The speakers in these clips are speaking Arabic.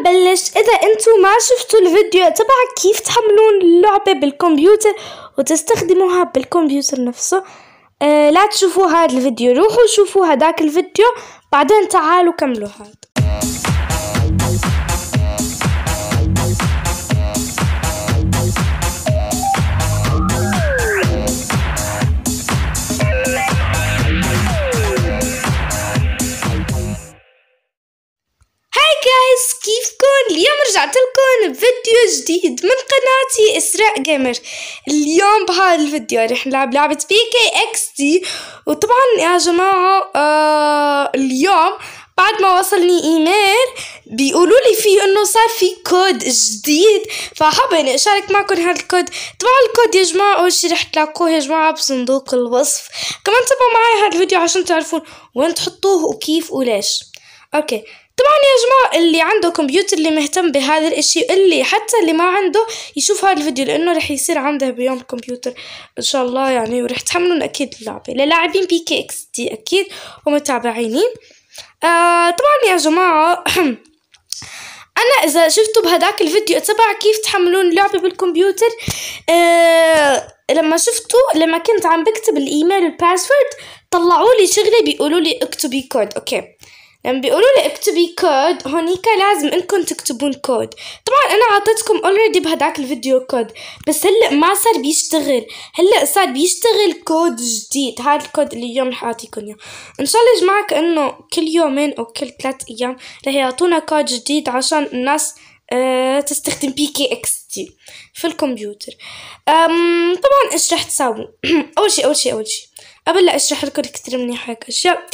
نبلش اذا انتو ما شفتوا الفيديو تبع كيف تحملون اللعبة بالكمبيوتر وتستخدموها بالكمبيوتر نفسه آه لا تشوفوا هذا الفيديو روحوا شوفوا هذاك الفيديو بعدين تعالوا كملوا هذا جديد من قناتي إسراء جيمر اليوم بهذا الفيديو رح نلعب لعبة بي كي اكس دي وطبعا يا جماعة آه اليوم بعد ما وصلني ايميل بيقولوا لي فيه انه صار في كود جديد فحابه اني اشارك معكم هذا الكود طبعا الكود يا جماعه اول شيء رح تلاقوه يا جماعه بصندوق الوصف كمان تابعوا معي هذا الفيديو عشان تعرفون وين تحطوه وكيف وليش اوكي طبعا يا جماعة اللي عنده كمبيوتر اللي مهتم بهذا الاشي اللي حتى اللي ما عنده يشوف هذا الفيديو لانه رح يصير عنده بيوم كمبيوتر ان شاء الله يعني ورح تحملون اكيد اللعبة للاعبين بي كي اكس دي اكيد ومتابعيني آه طبعا يا جماعة انا اذا شفتوا بهذاك الفيديو تبع كيف تحملون لعبه بالكمبيوتر آه لما شفتوا لما كنت عم بكتب الايميل والباسورد طلعوا لي شغله بيقولوا لي اكتبي كود اوكي لما بيقولوا لي اكتبي كود هونيكا لازم انكم تكتبون كود طبعا انا عطيتكم اوريدي بهداك الفيديو كود بس هلا ما صار بيشتغل هلا صار بيشتغل كود جديد هذا الكود اللي اليوم رح اعطيكم اياه ان شاء الله يا جماعه كل يومين او كل ثلاث ايام رح يعطونا كود جديد عشان الناس أه تستخدم بي كي اكس تي في الكمبيوتر طبعا ايش رح تساووا اول شيء اول شيء اول شيء لا أشرح لكم كتير من هيك أشياء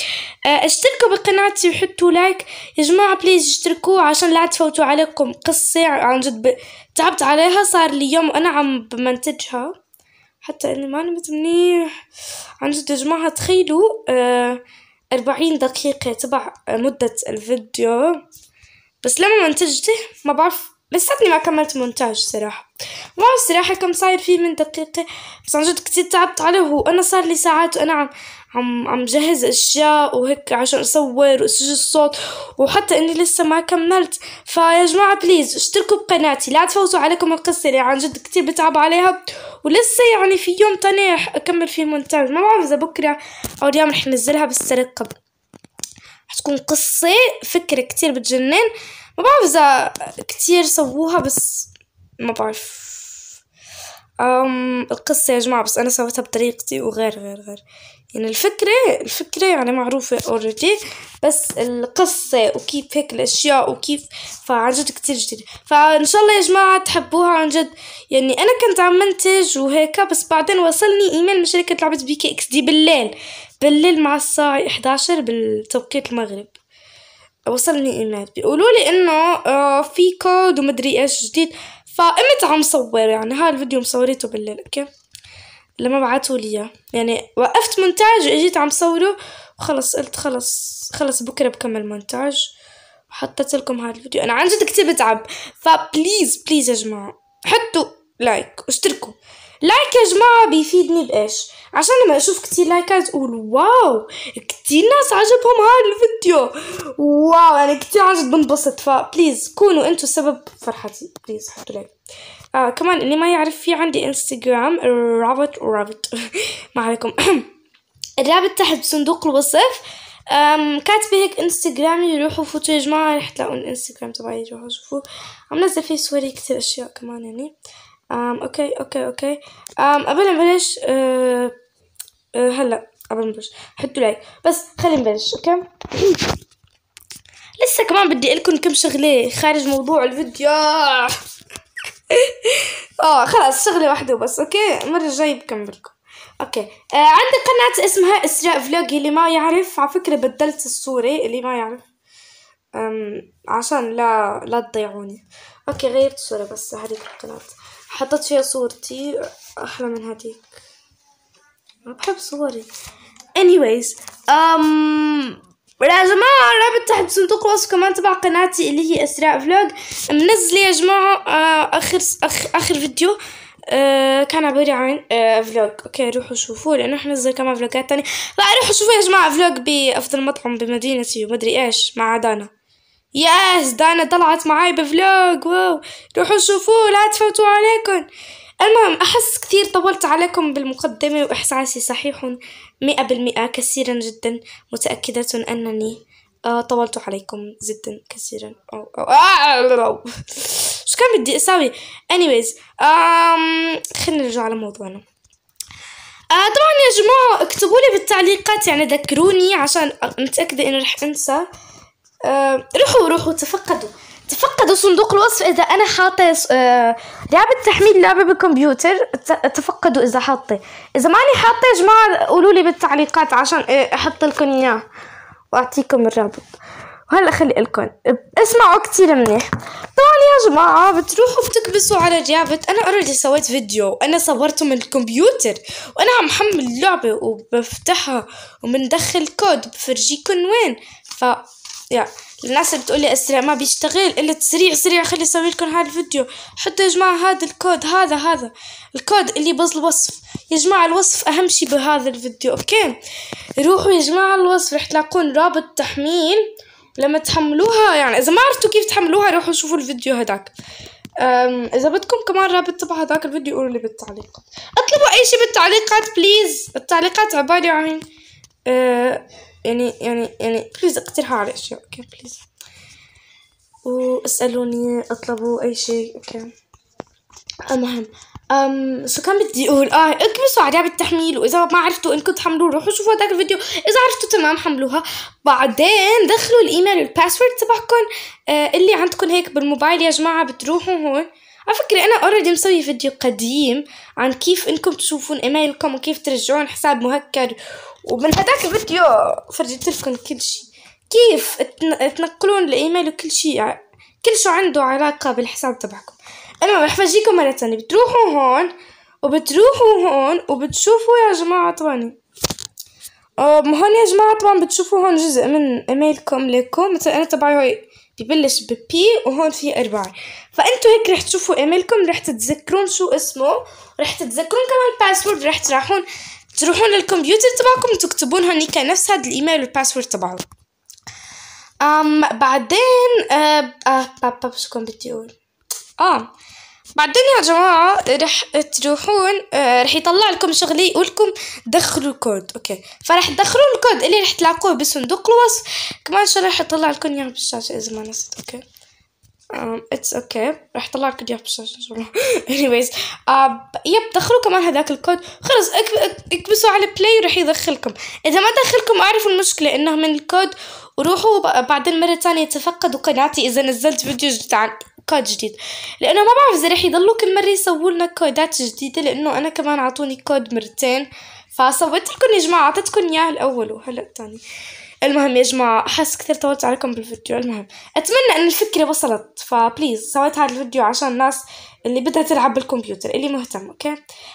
آه، اشتركوا بقناتي وحطوا لايك يا جماعة بليز اشتركوا عشان لا تفوتوا عليكم قصة عن جد تعبت عليها صار لي يوم وأنا عم بمنتجها حتى إني ما نمت منيح عن جد يا جماعة تخيلوا آه، أربعين دقيقة تبع مدة الفيديو بس لما منتجته ما بعرف لساتني ما كملت مونتاج صراحه ما صراحه كم صاير فيه من دقيقه بس عن جد كتير تعبت عليه وانا صار لي ساعات وانا عم عم عم جهز اشياء وهيك عشان اصور واسجل الصوت وحتى اني لسه ما كملت فيا جماعه بليز اشتركوا بقناتي لا تفوتوا عليكم القصه اللي عن جد كتير بتعب عليها ولسه يعني في يوم تاني رح اكمل فيه مونتاج ما بعرف اذا بكره او اليوم رح نزلها بالسرقة رح تكون قصه فكره كتير بتجنن ما بعرف اذا كتير سووها بس ما بعرف أم القصة يا جماعة بس أنا سويتها بطريقتي وغير غير غير يعني الفكرة الفكرة يعني معروفة اوريدي بس القصة وكيف هيك الأشياء وكيف فعن جد كتير جديدة فإن شاء الله يا جماعة تحبوها عن جد يعني أنا كنت عم منتج وهيك بس بعدين وصلني إيميل من شركة لعبة بي كي إكس دي بالليل بالليل مع الساعة 11 بالتوقيت المغرب وصلني ايميل بيقولوا لي انه آه، في كود ومدري ايش جديد فقمت عم صور يعني هذا الفيديو مصوريته بالليل اوكي لما بعتوا لي اياه يعني وقفت مونتاج اجيت عم صوره وخلص قلت خلص خلص بكره بكمل مونتاج وحطيت لكم هذا الفيديو انا عن جد كتير بتعب فبليز بليز يا جماعه حطوا لايك واشتركوا لايك يا جماعه بيفيدني بايش عشان لما اشوف كتير لايكات اقول واو كتير ناس عجبهم هذا الفيديو واو يعني كتير عن جد بنبسط فبليز كونوا انتم سبب فرحتي بليز حطوا لايك آه كمان اللي ما يعرف في عندي انستغرام رابط رابط ما عليكم الرابط تحت بصندوق الوصف أم كاتبة هيك انستغرامي روحوا فوتوا يا جماعة رح تلاقوا الانستغرام تبعي روحوا شوفوا عم نزل فيه صوري كتير اشياء كمان يعني أم اوكي اوكي اوكي أم قبل ما بلش أه أه، هلا قبل ما نبلش حطوا لايك بس خلينا نبلش اوكي لسه كمان بدي لكم كم شغله خارج موضوع الفيديو اه خلاص شغله واحده وبس اوكي المره الجايه بكملكم اوكي آه عندي قناه اسمها اسراء فلوج اللي ما يعرف على فكره بدلت الصوره اللي ما يعرف عشان لا لا تضيعوني اوكي غيرت صورة بس هذيك القناة حطيت فيها صورتي احلى من هذيك ما بحب صوري anyways um يا جماعة رابط تحت بصندوق الوصف كمان تبع قناتي اللي هي اسراء فلوج منزلة يا جماعة آه اخر اخر فيديو آه كان عبارة عن آه فلوج اوكي روحوا شوفوه لانه احنا نزل كمان فلوجات تانية لا روحوا شوفوا يا جماعة فلوج بافضل مطعم بمدينتي ومدري ايش مع دانا ياس دانا طلعت معاي بفلوج واو روحوا شوفوه لا تفوتوا عليكم المهم أحس كثير طولت عليكم بالمقدمة وإحساسي صحيح مئة بالمئة كثيرا جدا متأكدة أنني آه، طولت عليكم جدا كثيرا أو أو آه، آه، شو كان بدي أساوي anyways خلينا نرجع على موضوعنا آه طبعا يا جماعة اكتبوا لي بالتعليقات يعني ذكروني عشان متأكدة انه رح انسى آه روحوا روحوا تفقدوا تفقدوا صندوق الوصف إذا أنا حاطة آه، لعبة تحميل لعبة بالكمبيوتر تفقدوا إذا حاطة إذا ماني حاطة يا جماعة قولوا لي بالتعليقات عشان إيه أحط لكم إياه وأعطيكم الرابط وهلا خلي لكم اسمعوا كتير منيح طبعا يا جماعة بتروحوا بتكبسوا على لعبة أنا اوريدي سويت فيديو وأنا صورته من الكمبيوتر وأنا عم حمل اللعبة وبفتحها وبندخل كود بفرجيكم وين ف يا الناس اللي بتقولي اسرع ما بيشتغل الا سريع سريع خلي اسوي لكم هذا الفيديو حطوا يا جماعه هذا الكود هذا هذا الكود اللي الوصف يا جماعه الوصف اهم شيء بهذا الفيديو اوكي روحوا يا جماعه الوصف رح تلاقون رابط تحميل لما تحملوها يعني اذا ما عرفتوا كيف تحملوها روحوا شوفوا الفيديو هداك اذا بدكم كمان رابط تبع هذاك الفيديو قولوا لي بالتعليقات اطلبوا اي شيء بالتعليقات بليز التعليقات عبالي عن أه يعني يعني يعني بليز اقترحوا على اشياء اوكي بليز واسألوني اطلبوا اي شيء اوكي المهم أم شو كان بدي اقول اه اكبسوا على التحميل واذا ما عرفتوا انكم تحملوه روحوا شوفوا هذاك الفيديو اذا عرفتوا تمام حملوها بعدين دخلوا الايميل والباسورد تبعكم آه اللي عندكم هيك بالموبايل يا جماعه بتروحوا هون على فكرة أنا أوريدي مسوي فيديو قديم عن كيف إنكم تشوفون إيميلكم وكيف ترجعون حساب مهكر ومن هذاك الفيديو فرجيت لكم كلشي كيف تنقلون الايميل وكلشي شيء عنده علاقه بالحساب تبعكم المهم رح فرجيكم مره ثانيه بتروحوا هون وبتروحوا هون وبتشوفوا يا جماعه طواني هون يا جماعه طبعا بتشوفوا هون جزء من ايميلكم لكم مثلا انا تبعي هاي ببلش ببي وهون في أربعة فأنتوا هيك رح تشوفوا إيميلكم رح تتذكرون شو اسمه رح تتذكرون كمان الباسورد رح تراحون تروحون للكمبيوتر تبعكم تكتبون هنيك نفس هاد الايميل والباسورد تبعه أم بعدين أه, آه، بابا شو كنت بدي اقول اه بعدين يا جماعة رح تروحون آه، رح يطلع لكم شغلة يقولكم دخلوا كود اوكي فرح تدخلوا الكود اللي رح تلاقوه بصندوق الوصف كمان شو رح يطلع لكم اياه بالشاشة اذا ما نسيت اوكي اتس um, it's okay. راح اطلع لك اياه بس anyways uh, يب دخلوا كمان هذاك الكود خلص اكبسوا على بلاي راح يدخلكم اذا ما دخلكم اعرف المشكله انه من الكود وروحوا بعدين مرة تانية تفقدوا قناتي إذا نزلت فيديو جديد عن كود جديد لأنه ما بعرف إذا رح يضلوا كل مرة يسووا لنا كودات جديدة لأنه أنا كمان عطوني كود مرتين فسويت لكم يا جماعة عطيتكم إياه الأول وهلا الثاني المهم يا جماعة أحس كثير طولت عليكم بالفيديو المهم أتمنى أن الفكرة وصلت فبليز سويت هذا الفيديو عشان الناس اللي بدها تلعب بالكمبيوتر اللي مهتم أوكي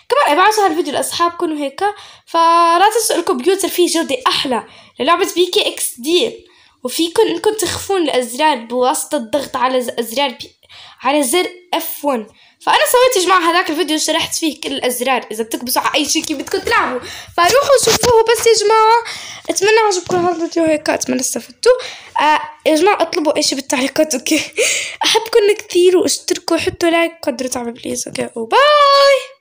كمان هذا الفيديو لأصحابكم وهيك فلا تنسوا الكمبيوتر فيه جودة أحلى للعبة بي كي إكس دي وفيكم انكم تخفون الازرار بواسطه الضغط على ازرار بي... على زر F1 فانا سويت يا جماعه هذاك الفيديو شرحت فيه كل الازرار اذا بتكبسوا على اي شيء كيف بدكم تلعبوا فروحوا شوفوه بس يا جماعه اتمنى عجبكم هذا الفيديو هيك اتمنى استفدتوا آه يا جماعه اطلبوا اي شيء بالتعليقات اوكي احبكم كثير واشتركوا حطوا لايك قدروا تعملوا بليز اوكي وباي